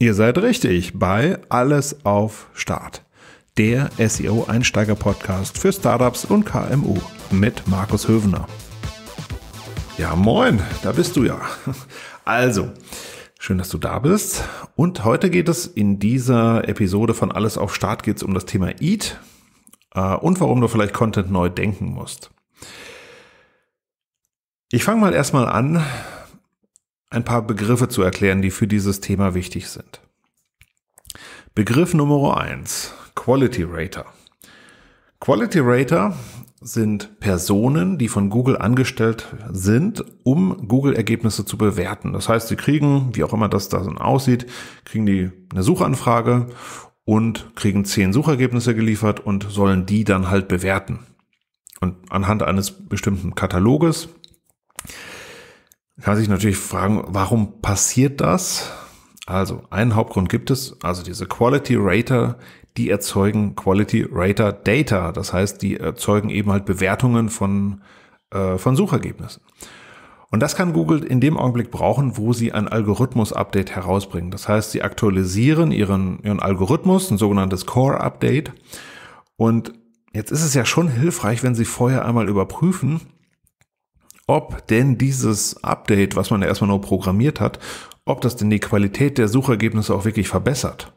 Ihr seid richtig bei Alles auf Start, der SEO-Einsteiger-Podcast für Startups und KMU mit Markus Hövener. Ja, moin, da bist du ja. Also, schön, dass du da bist. Und heute geht es in dieser Episode von Alles auf Start geht's um das Thema Eat äh, und warum du vielleicht Content neu denken musst. Ich fange mal erstmal an ein paar Begriffe zu erklären, die für dieses Thema wichtig sind. Begriff Nummer eins: Quality Rater. Quality Rater sind Personen, die von Google angestellt sind, um Google-Ergebnisse zu bewerten. Das heißt, sie kriegen, wie auch immer das da aussieht, kriegen die eine Suchanfrage und kriegen zehn Suchergebnisse geliefert und sollen die dann halt bewerten. Und anhand eines bestimmten Kataloges kann sich natürlich fragen, warum passiert das? Also, einen Hauptgrund gibt es, also diese Quality Rater, die erzeugen Quality Rater Data. Das heißt, die erzeugen eben halt Bewertungen von, äh, von Suchergebnissen. Und das kann Google in dem Augenblick brauchen, wo sie ein Algorithmus-Update herausbringen. Das heißt, sie aktualisieren ihren, ihren Algorithmus, ein sogenanntes Core-Update. Und jetzt ist es ja schon hilfreich, wenn sie vorher einmal überprüfen, ob denn dieses Update, was man ja erstmal nur programmiert hat, ob das denn die Qualität der Suchergebnisse auch wirklich verbessert.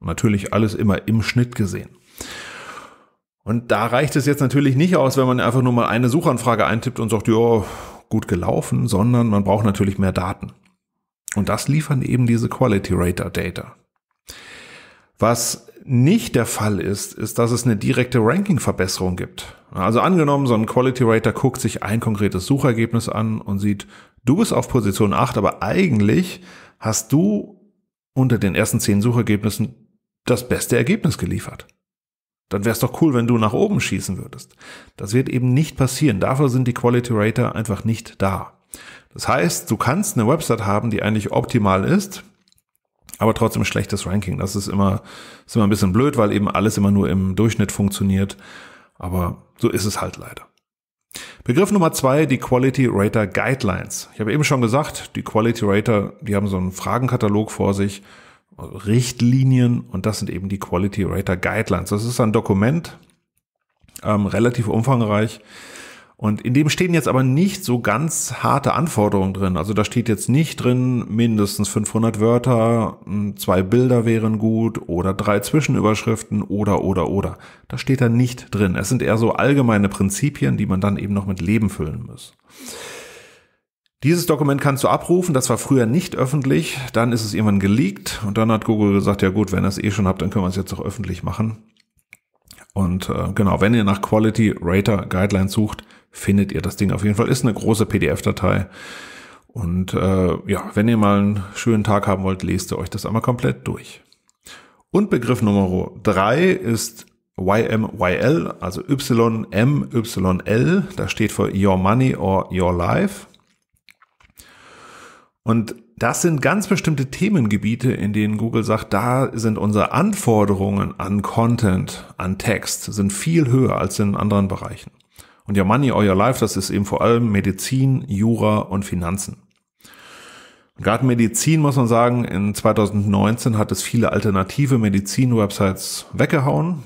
Natürlich alles immer im Schnitt gesehen. Und da reicht es jetzt natürlich nicht aus, wenn man einfach nur mal eine Suchanfrage eintippt und sagt, ja, gut gelaufen, sondern man braucht natürlich mehr Daten. Und das liefern eben diese Quality Rater Data. Was nicht der Fall ist, ist, dass es eine direkte Ranking-Verbesserung gibt. Also angenommen, so ein Quality Rater guckt sich ein konkretes Suchergebnis an und sieht, du bist auf Position 8, aber eigentlich hast du unter den ersten 10 Suchergebnissen das beste Ergebnis geliefert. Dann wäre es doch cool, wenn du nach oben schießen würdest. Das wird eben nicht passieren. Dafür sind die Quality Rater einfach nicht da. Das heißt, du kannst eine Website haben, die eigentlich optimal ist, aber trotzdem schlechtes Ranking. Das ist immer, ist immer ein bisschen blöd, weil eben alles immer nur im Durchschnitt funktioniert. Aber so ist es halt leider. Begriff Nummer zwei, die Quality Rater Guidelines. Ich habe eben schon gesagt, die Quality Rater, die haben so einen Fragenkatalog vor sich, Richtlinien und das sind eben die Quality Rater Guidelines. Das ist ein Dokument, ähm, relativ umfangreich, und in dem stehen jetzt aber nicht so ganz harte Anforderungen drin. Also da steht jetzt nicht drin, mindestens 500 Wörter, zwei Bilder wären gut oder drei Zwischenüberschriften oder, oder, oder. Das steht da nicht drin. Es sind eher so allgemeine Prinzipien, die man dann eben noch mit Leben füllen muss. Dieses Dokument kannst du abrufen, das war früher nicht öffentlich, dann ist es irgendwann geleakt und dann hat Google gesagt, ja gut, wenn ihr es eh schon habt, dann können wir es jetzt auch öffentlich machen. Und äh, genau, wenn ihr nach Quality Rater Guidelines sucht, findet ihr das Ding auf jeden Fall. Ist eine große PDF-Datei. Und äh, ja, wenn ihr mal einen schönen Tag haben wollt, lest ihr euch das einmal komplett durch. Und Begriff Nummer 3 ist YMYL, also YMYL. Da steht für Your Money or Your Life. Und das sind ganz bestimmte Themengebiete, in denen Google sagt, da sind unsere Anforderungen an Content, an Text, sind viel höher als in anderen Bereichen. Und Your Money or Your Life, das ist eben vor allem Medizin, Jura und Finanzen. Und gerade Medizin muss man sagen, in 2019 hat es viele alternative Medizin-Websites weggehauen.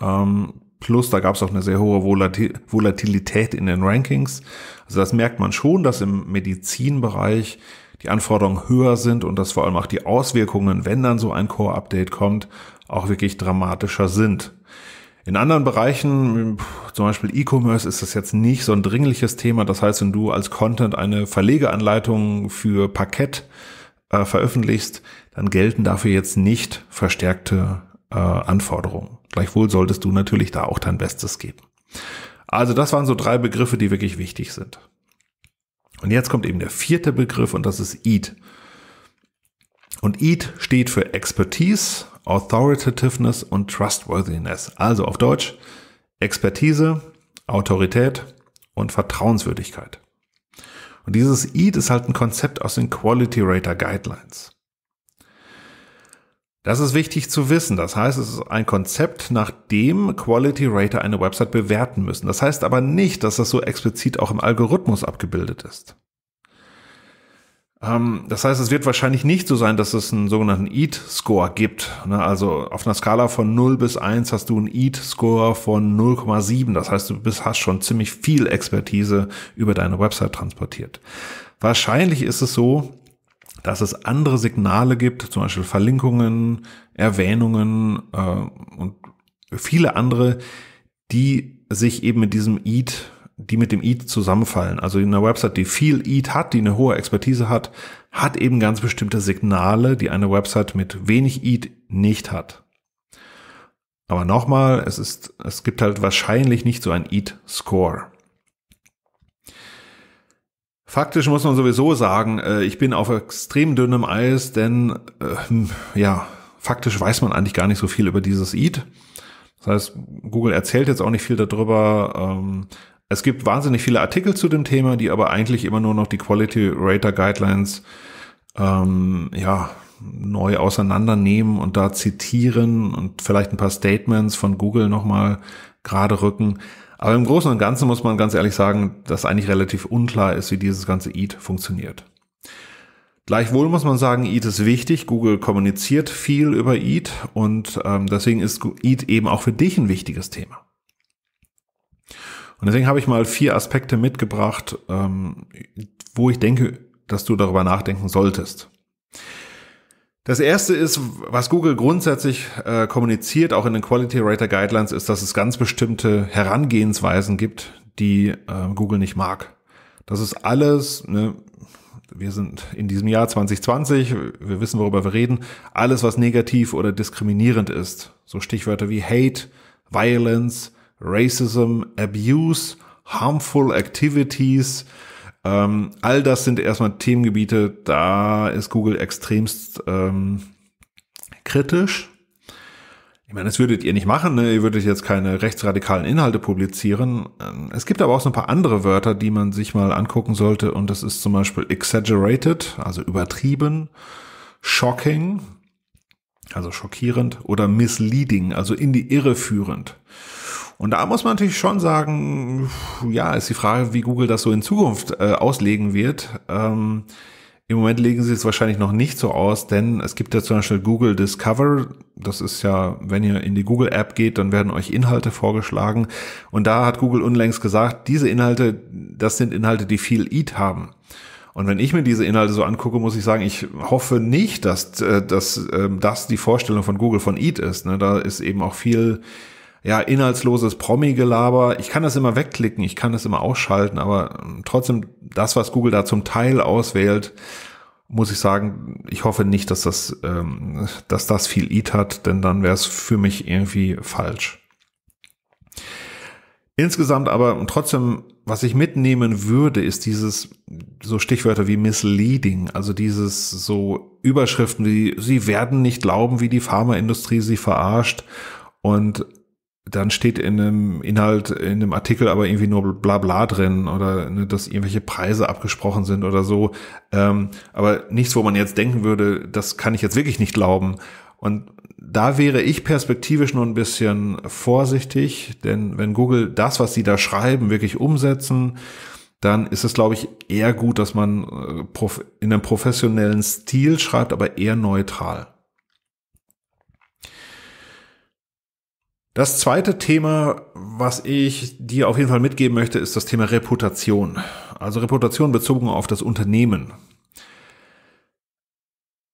Ähm, plus, da gab es auch eine sehr hohe Volatilität in den Rankings. Also das merkt man schon, dass im Medizinbereich die Anforderungen höher sind und dass vor allem auch die Auswirkungen, wenn dann so ein Core-Update kommt, auch wirklich dramatischer sind. In anderen Bereichen, zum Beispiel E-Commerce, ist das jetzt nicht so ein dringliches Thema. Das heißt, wenn du als Content eine Verlegeanleitung für Parkett äh, veröffentlichst, dann gelten dafür jetzt nicht verstärkte äh, Anforderungen. Gleichwohl solltest du natürlich da auch dein Bestes geben. Also das waren so drei Begriffe, die wirklich wichtig sind. Und jetzt kommt eben der vierte Begriff und das ist EAT. Und EAT steht für Expertise, Authoritativeness und Trustworthiness. Also auf Deutsch Expertise, Autorität und Vertrauenswürdigkeit. Und dieses EAT ist halt ein Konzept aus den Quality Rater Guidelines. Das ist wichtig zu wissen. Das heißt, es ist ein Konzept, nach dem Quality Rater eine Website bewerten müssen. Das heißt aber nicht, dass das so explizit auch im Algorithmus abgebildet ist. Ähm, das heißt, es wird wahrscheinlich nicht so sein, dass es einen sogenannten EAT-Score gibt. Ne? Also auf einer Skala von 0 bis 1 hast du einen EAT-Score von 0,7. Das heißt, du bist, hast schon ziemlich viel Expertise über deine Website transportiert. Wahrscheinlich ist es so, dass es andere Signale gibt, zum Beispiel Verlinkungen, Erwähnungen äh, und viele andere, die sich eben mit diesem EAT die mit dem EAT zusammenfallen. Also eine Website, die viel EAT hat, die eine hohe Expertise hat, hat eben ganz bestimmte Signale, die eine Website mit wenig EAT nicht hat. Aber nochmal, es ist, es gibt halt wahrscheinlich nicht so ein EAT-Score. Faktisch muss man sowieso sagen, äh, ich bin auf extrem dünnem Eis, denn äh, ja, faktisch weiß man eigentlich gar nicht so viel über dieses EAT. Das heißt, Google erzählt jetzt auch nicht viel darüber. Ähm, es gibt wahnsinnig viele Artikel zu dem Thema, die aber eigentlich immer nur noch die Quality Rater Guidelines ähm, ja, neu auseinandernehmen und da zitieren und vielleicht ein paar Statements von Google nochmal gerade rücken. Aber im Großen und Ganzen muss man ganz ehrlich sagen, dass eigentlich relativ unklar ist, wie dieses ganze EAT funktioniert. Gleichwohl muss man sagen, EAT ist wichtig. Google kommuniziert viel über EAT und ähm, deswegen ist EAT eben auch für dich ein wichtiges Thema. Und deswegen habe ich mal vier Aspekte mitgebracht, ähm, wo ich denke, dass du darüber nachdenken solltest. Das erste ist, was Google grundsätzlich äh, kommuniziert, auch in den Quality Rater Guidelines, ist, dass es ganz bestimmte Herangehensweisen gibt, die äh, Google nicht mag. Das ist alles, ne, wir sind in diesem Jahr 2020, wir wissen, worüber wir reden, alles, was negativ oder diskriminierend ist. So Stichwörter wie Hate, Violence, Racism, Abuse, Harmful Activities. Ähm, all das sind erstmal Themengebiete, da ist Google extremst ähm, kritisch. Ich meine, das würdet ihr nicht machen, ne? ihr würdet jetzt keine rechtsradikalen Inhalte publizieren. Ähm, es gibt aber auch so ein paar andere Wörter, die man sich mal angucken sollte und das ist zum Beispiel exaggerated, also übertrieben, shocking, also schockierend oder misleading, also in die Irre führend. Und da muss man natürlich schon sagen, ja, ist die Frage, wie Google das so in Zukunft äh, auslegen wird. Ähm, Im Moment legen sie es wahrscheinlich noch nicht so aus, denn es gibt ja zum Beispiel Google Discover. Das ist ja, wenn ihr in die Google App geht, dann werden euch Inhalte vorgeschlagen. Und da hat Google unlängst gesagt, diese Inhalte, das sind Inhalte, die viel Eat haben. Und wenn ich mir diese Inhalte so angucke, muss ich sagen, ich hoffe nicht, dass, äh, dass, dass ähm, das die Vorstellung von Google von Eat ist. Ne? Da ist eben auch viel ja, inhaltsloses Promi-Gelaber. Ich kann das immer wegklicken, ich kann das immer ausschalten, aber trotzdem das, was Google da zum Teil auswählt, muss ich sagen, ich hoffe nicht, dass das, ähm, dass das viel Eat hat, denn dann wäre es für mich irgendwie falsch. Insgesamt aber trotzdem, was ich mitnehmen würde, ist dieses so Stichwörter wie misleading, also dieses so Überschriften wie sie werden nicht glauben, wie die Pharmaindustrie sie verarscht und dann steht in einem Inhalt, in einem Artikel aber irgendwie nur Blabla drin oder ne, dass irgendwelche Preise abgesprochen sind oder so. Ähm, aber nichts, wo man jetzt denken würde, das kann ich jetzt wirklich nicht glauben. Und da wäre ich perspektivisch nur ein bisschen vorsichtig, denn wenn Google das, was sie da schreiben, wirklich umsetzen, dann ist es, glaube ich, eher gut, dass man äh, in einem professionellen Stil schreibt, aber eher neutral. Das zweite Thema, was ich dir auf jeden Fall mitgeben möchte, ist das Thema Reputation. Also Reputation bezogen auf das Unternehmen.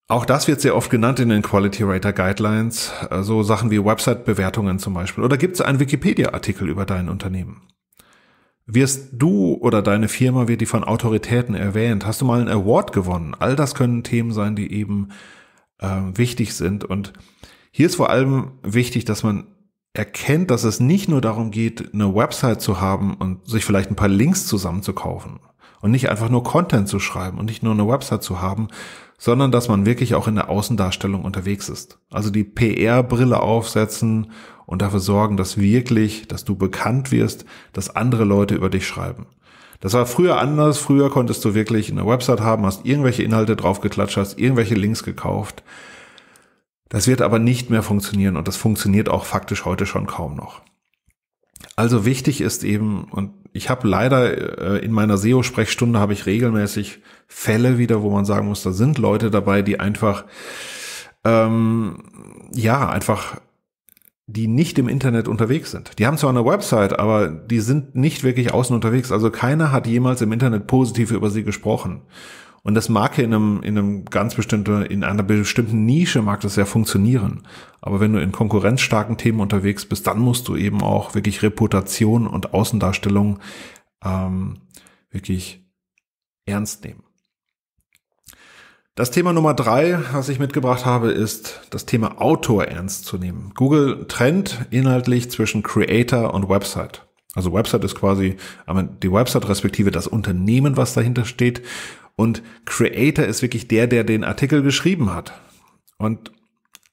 Auch das wird sehr oft genannt in den Quality Rater Guidelines, so also Sachen wie Website-Bewertungen zum Beispiel. Oder gibt es einen Wikipedia-Artikel über dein Unternehmen? Wirst du oder deine Firma, wird die von Autoritäten erwähnt? Hast du mal einen Award gewonnen? All das können Themen sein, die eben äh, wichtig sind. Und hier ist vor allem wichtig, dass man erkennt, dass es nicht nur darum geht, eine Website zu haben und sich vielleicht ein paar Links zusammenzukaufen und nicht einfach nur Content zu schreiben und nicht nur eine Website zu haben, sondern dass man wirklich auch in der Außendarstellung unterwegs ist. Also die PR-Brille aufsetzen und dafür sorgen, dass wirklich, dass du bekannt wirst, dass andere Leute über dich schreiben. Das war früher anders. Früher konntest du wirklich eine Website haben, hast irgendwelche Inhalte draufgeklatscht, hast irgendwelche Links gekauft das wird aber nicht mehr funktionieren und das funktioniert auch faktisch heute schon kaum noch. Also wichtig ist eben, und ich habe leider äh, in meiner SEO-Sprechstunde habe ich regelmäßig Fälle wieder, wo man sagen muss, da sind Leute dabei, die einfach, ähm, ja, einfach, die nicht im Internet unterwegs sind. Die haben zwar eine Website, aber die sind nicht wirklich außen unterwegs. Also keiner hat jemals im Internet positiv über sie gesprochen. Und das mag ja in einem, in einem ganz bestimmten, in einer bestimmten Nische mag das ja funktionieren. Aber wenn du in konkurrenzstarken Themen unterwegs bist, dann musst du eben auch wirklich Reputation und Außendarstellung ähm, wirklich ernst nehmen. Das Thema Nummer drei, was ich mitgebracht habe, ist das Thema Autor ernst zu nehmen. Google trennt inhaltlich zwischen Creator und Website. Also Website ist quasi die Website respektive das Unternehmen, was dahinter steht und Creator ist wirklich der, der den Artikel geschrieben hat. Und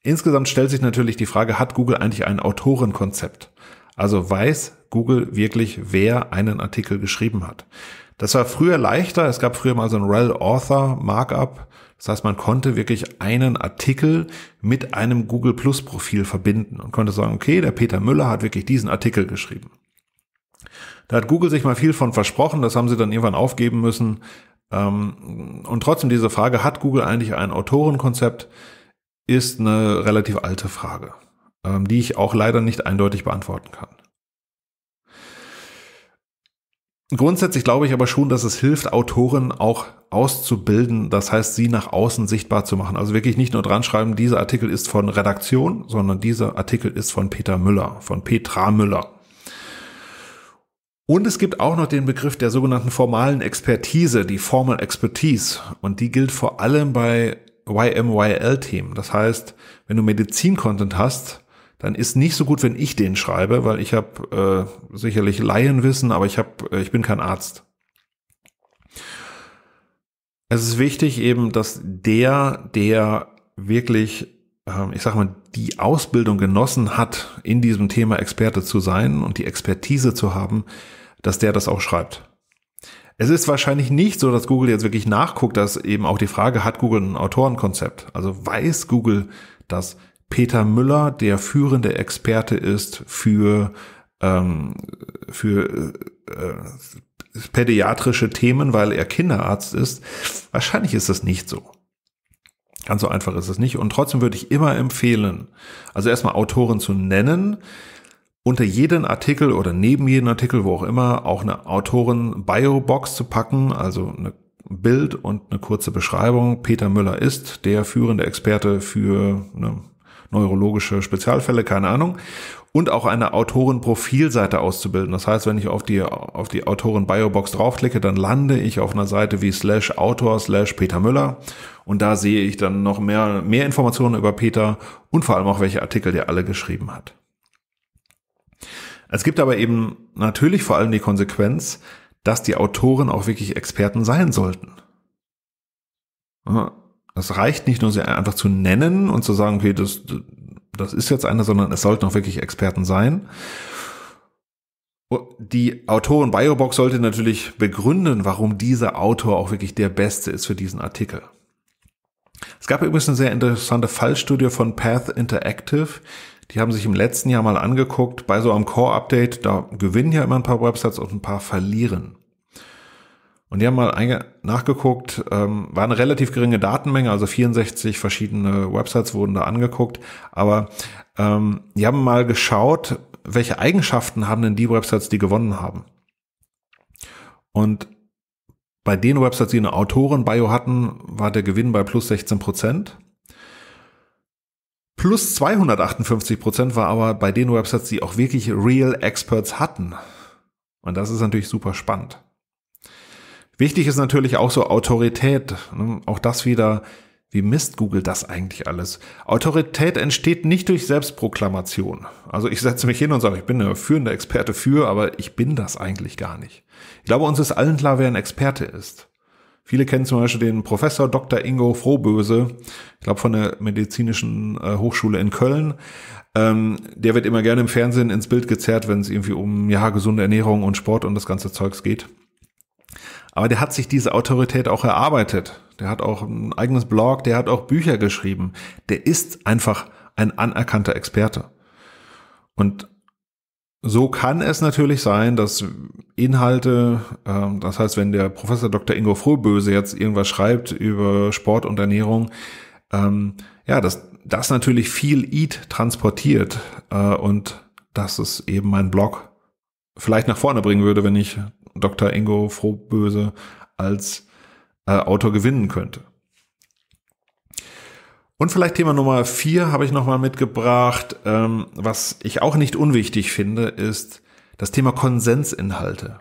insgesamt stellt sich natürlich die Frage, hat Google eigentlich ein Autorenkonzept? Also weiß Google wirklich, wer einen Artikel geschrieben hat? Das war früher leichter. Es gab früher mal so ein Rel Author Markup. Das heißt, man konnte wirklich einen Artikel mit einem Google Plus Profil verbinden und konnte sagen, okay, der Peter Müller hat wirklich diesen Artikel geschrieben. Da hat Google sich mal viel von versprochen, das haben sie dann irgendwann aufgeben müssen, ähm, und trotzdem diese Frage, hat Google eigentlich ein Autorenkonzept, ist eine relativ alte Frage, ähm, die ich auch leider nicht eindeutig beantworten kann. Grundsätzlich glaube ich aber schon, dass es hilft, Autoren auch auszubilden, das heißt, sie nach außen sichtbar zu machen. Also wirklich nicht nur dran schreiben, dieser Artikel ist von Redaktion, sondern dieser Artikel ist von Peter Müller, von Petra Müller. Und es gibt auch noch den Begriff der sogenannten formalen Expertise, die Formal Expertise. Und die gilt vor allem bei YMYL-Themen. Das heißt, wenn du Medizin-Content hast, dann ist nicht so gut, wenn ich den schreibe, weil ich habe äh, sicherlich Laienwissen, aber ich, hab, äh, ich bin kein Arzt. Es ist wichtig eben, dass der, der wirklich, äh, ich sag mal, die Ausbildung genossen hat, in diesem Thema Experte zu sein und die Expertise zu haben, dass der das auch schreibt. Es ist wahrscheinlich nicht so, dass Google jetzt wirklich nachguckt, dass eben auch die Frage, hat Google ein Autorenkonzept? Also weiß Google, dass Peter Müller der führende Experte ist für, ähm, für äh, äh pädiatrische Themen, weil er Kinderarzt ist? Wahrscheinlich ist das nicht so. Ganz so einfach ist es nicht. Und trotzdem würde ich immer empfehlen, also erstmal Autoren zu nennen, unter jeden Artikel oder neben jeden Artikel, wo auch immer, auch eine Autoren-Bio-Box zu packen, also ein Bild und eine kurze Beschreibung. Peter Müller ist der führende Experte für ne, neurologische Spezialfälle, keine Ahnung. Und auch eine Autoren-Profilseite auszubilden. Das heißt, wenn ich auf die, auf die Autoren-Bio-Box draufklicke, dann lande ich auf einer Seite wie slash Autor slash Peter Müller. Und da sehe ich dann noch mehr, mehr Informationen über Peter und vor allem auch, welche Artikel der alle geschrieben hat. Es gibt aber eben natürlich vor allem die Konsequenz, dass die Autoren auch wirklich Experten sein sollten. Es reicht nicht nur, sie einfach zu nennen und zu sagen, okay, das, das ist jetzt einer, sondern es sollten auch wirklich Experten sein. Die Autoren Biobox sollte natürlich begründen, warum dieser Autor auch wirklich der Beste ist für diesen Artikel. Es gab übrigens eine sehr interessante Fallstudie von Path Interactive, die haben sich im letzten Jahr mal angeguckt, bei so einem Core-Update, da gewinnen ja immer ein paar Websites und ein paar verlieren. Und die haben mal nachgeguckt, ähm, war eine relativ geringe Datenmenge, also 64 verschiedene Websites wurden da angeguckt, aber ähm, die haben mal geschaut, welche Eigenschaften haben denn die Websites, die gewonnen haben. Und bei den Websites, die eine Autorenbio hatten, war der Gewinn bei plus 16 Prozent. Plus 258 Prozent war aber bei den Websites, die auch wirklich Real Experts hatten. Und das ist natürlich super spannend. Wichtig ist natürlich auch so Autorität. Ne? Auch das wieder, wie misst Google das eigentlich alles? Autorität entsteht nicht durch Selbstproklamation. Also ich setze mich hin und sage, ich bin der führende Experte für, aber ich bin das eigentlich gar nicht. Ich glaube, uns ist allen klar, wer ein Experte ist. Viele kennen zum Beispiel den Professor Dr. Ingo Frohböse, ich glaube von der Medizinischen äh, Hochschule in Köln. Ähm, der wird immer gerne im Fernsehen ins Bild gezerrt, wenn es irgendwie um ja gesunde Ernährung und Sport und das ganze Zeugs geht. Aber der hat sich diese Autorität auch erarbeitet. Der hat auch ein eigenes Blog, der hat auch Bücher geschrieben. Der ist einfach ein anerkannter Experte. Und so kann es natürlich sein, dass Inhalte, äh, das heißt, wenn der Professor Dr. Ingo Frohböse jetzt irgendwas schreibt über Sport und Ernährung, ähm, ja, dass das natürlich viel Eat transportiert äh, und dass es eben mein Blog vielleicht nach vorne bringen würde, wenn ich Dr. Ingo Frohböse als äh, Autor gewinnen könnte. Und vielleicht Thema Nummer vier habe ich nochmal mitgebracht. Ähm, was ich auch nicht unwichtig finde, ist das Thema Konsensinhalte.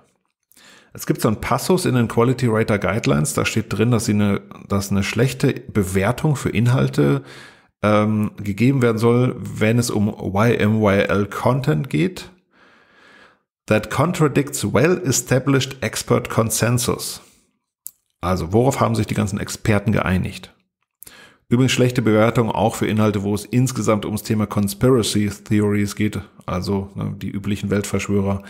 Es gibt so einen Passus in den Quality Writer Guidelines, da steht drin, dass, sie eine, dass eine schlechte Bewertung für Inhalte ähm, gegeben werden soll, wenn es um YMYL Content geht. That contradicts well-established expert consensus. Also worauf haben sich die ganzen Experten geeinigt? Übrigens schlechte Bewertung auch für Inhalte, wo es insgesamt ums Thema Conspiracy Theories geht, also ne, die üblichen Weltverschwörer.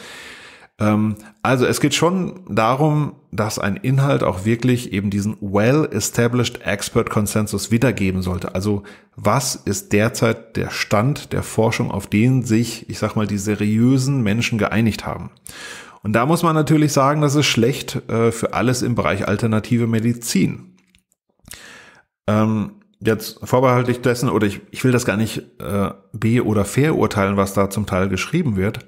Ähm, also es geht schon darum, dass ein Inhalt auch wirklich eben diesen well-established expert Consensus wiedergeben sollte. Also was ist derzeit der Stand der Forschung, auf den sich, ich sag mal, die seriösen Menschen geeinigt haben? Und da muss man natürlich sagen, das ist schlecht äh, für alles im Bereich alternative Medizin. Ähm, jetzt vorbehaltlich dessen, oder ich, ich will das gar nicht äh, be- oder fair urteilen, was da zum Teil geschrieben wird.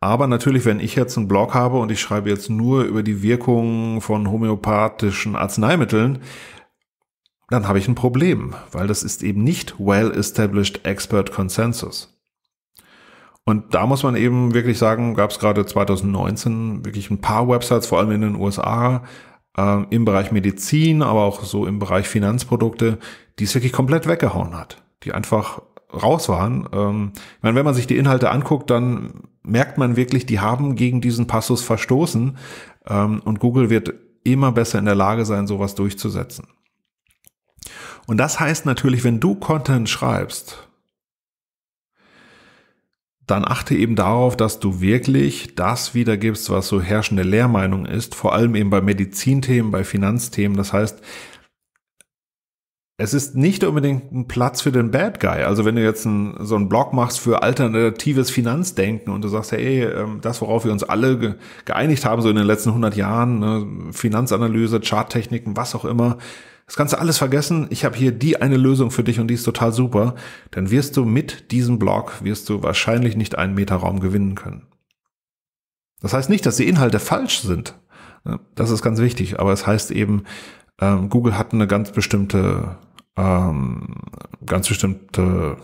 Aber natürlich, wenn ich jetzt einen Blog habe und ich schreibe jetzt nur über die Wirkung von homöopathischen Arzneimitteln, dann habe ich ein Problem, weil das ist eben nicht well-established expert consensus. Und da muss man eben wirklich sagen, gab es gerade 2019 wirklich ein paar Websites, vor allem in den USA, äh, im Bereich Medizin, aber auch so im Bereich Finanzprodukte, die es wirklich komplett weggehauen hat, die einfach raus waren. Ähm, ich meine, wenn man sich die Inhalte anguckt, dann merkt man wirklich, die haben gegen diesen Passus verstoßen ähm, und Google wird immer besser in der Lage sein, sowas durchzusetzen. Und das heißt natürlich, wenn du Content schreibst, dann achte eben darauf, dass du wirklich das wiedergibst, was so herrschende Lehrmeinung ist, vor allem eben bei Medizinthemen, bei Finanzthemen. Das heißt, es ist nicht unbedingt ein Platz für den Bad Guy. Also wenn du jetzt ein, so einen Blog machst für alternatives Finanzdenken und du sagst, hey, ähm, das, worauf wir uns alle geeinigt haben, so in den letzten 100 Jahren, ne, Finanzanalyse, Charttechniken, was auch immer, das kannst du alles vergessen. Ich habe hier die eine Lösung für dich und die ist total super. Dann wirst du mit diesem Blog, wirst du wahrscheinlich nicht einen Meter Raum gewinnen können. Das heißt nicht, dass die Inhalte falsch sind. Das ist ganz wichtig. Aber es heißt eben, ähm, Google hat eine ganz bestimmte, ähm, ganz bestimmte,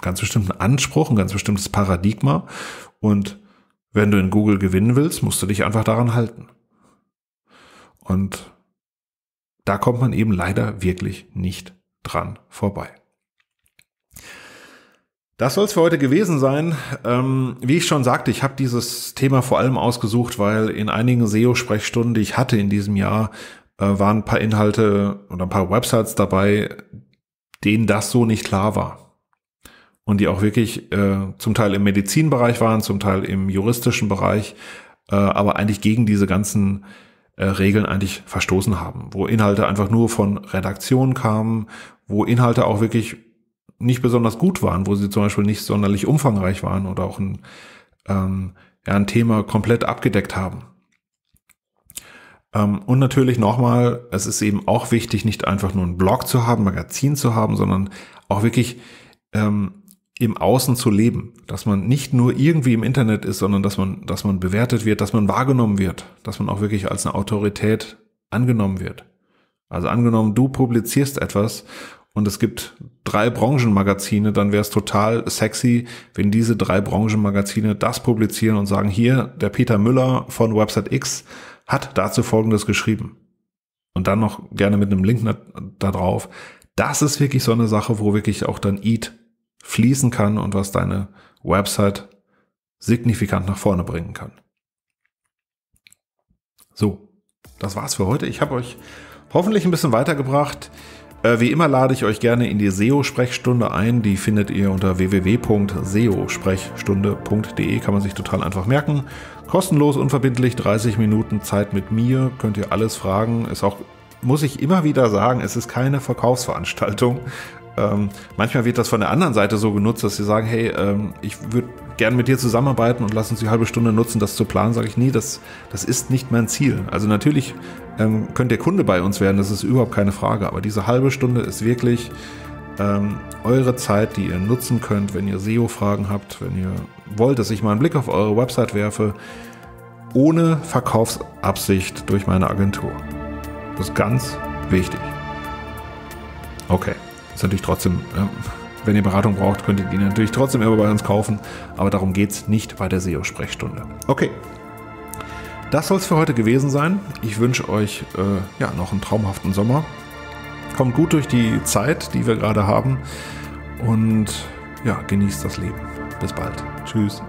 ganz bestimmten Anspruch, ein ganz bestimmtes Paradigma. Und wenn du in Google gewinnen willst, musst du dich einfach daran halten. Und da kommt man eben leider wirklich nicht dran vorbei. Das soll es für heute gewesen sein. Ähm, wie ich schon sagte, ich habe dieses Thema vor allem ausgesucht, weil in einigen SEO-Sprechstunden, die ich hatte in diesem Jahr, äh, waren ein paar Inhalte oder ein paar Websites dabei, denen das so nicht klar war. Und die auch wirklich äh, zum Teil im Medizinbereich waren, zum Teil im juristischen Bereich, äh, aber eigentlich gegen diese ganzen äh, Regeln eigentlich verstoßen haben, wo Inhalte einfach nur von Redaktionen kamen, wo Inhalte auch wirklich nicht besonders gut waren, wo sie zum Beispiel nicht sonderlich umfangreich waren oder auch ein, ähm, ja, ein Thema komplett abgedeckt haben. Ähm, und natürlich nochmal, es ist eben auch wichtig, nicht einfach nur einen Blog zu haben, Magazin zu haben, sondern auch wirklich ähm, im Außen zu leben, dass man nicht nur irgendwie im Internet ist, sondern dass man, dass man bewertet wird, dass man wahrgenommen wird, dass man auch wirklich als eine Autorität angenommen wird. Also angenommen, du publizierst etwas und es gibt drei Branchenmagazine, dann wäre es total sexy, wenn diese drei Branchenmagazine das publizieren und sagen, hier, der Peter Müller von Website X hat dazu Folgendes geschrieben. Und dann noch gerne mit einem Link da drauf. Das ist wirklich so eine Sache, wo wirklich auch dann Eat fließen kann und was deine Website signifikant nach vorne bringen kann. So, das war's für heute. Ich habe euch hoffentlich ein bisschen weitergebracht. Äh, wie immer lade ich euch gerne in die SEO-Sprechstunde ein. Die findet ihr unter www.seo-sprechstunde.de. Kann man sich total einfach merken. Kostenlos, unverbindlich, 30 Minuten Zeit mit mir. Könnt ihr alles fragen. Ist auch, muss ich immer wieder sagen, es ist keine Verkaufsveranstaltung. Ähm, manchmal wird das von der anderen Seite so genutzt, dass sie sagen, hey, ähm, ich würde gerne mit dir zusammenarbeiten und lass uns die halbe Stunde nutzen, das zu planen. Sage ich, nie, das, das ist nicht mein Ziel. Also natürlich ähm, könnt ihr Kunde bei uns werden, das ist überhaupt keine Frage. Aber diese halbe Stunde ist wirklich ähm, eure Zeit, die ihr nutzen könnt, wenn ihr SEO-Fragen habt, wenn ihr wollt, dass ich mal einen Blick auf eure Website werfe, ohne Verkaufsabsicht durch meine Agentur. Das ist ganz wichtig. Okay. Ist natürlich trotzdem, ja, wenn ihr Beratung braucht, könnt ihr die natürlich trotzdem immer bei uns kaufen. Aber darum geht es nicht bei der SEO-Sprechstunde. Okay. Das soll es für heute gewesen sein. Ich wünsche euch äh, ja, noch einen traumhaften Sommer. Kommt gut durch die Zeit, die wir gerade haben. Und ja, genießt das Leben. Bis bald. Tschüss.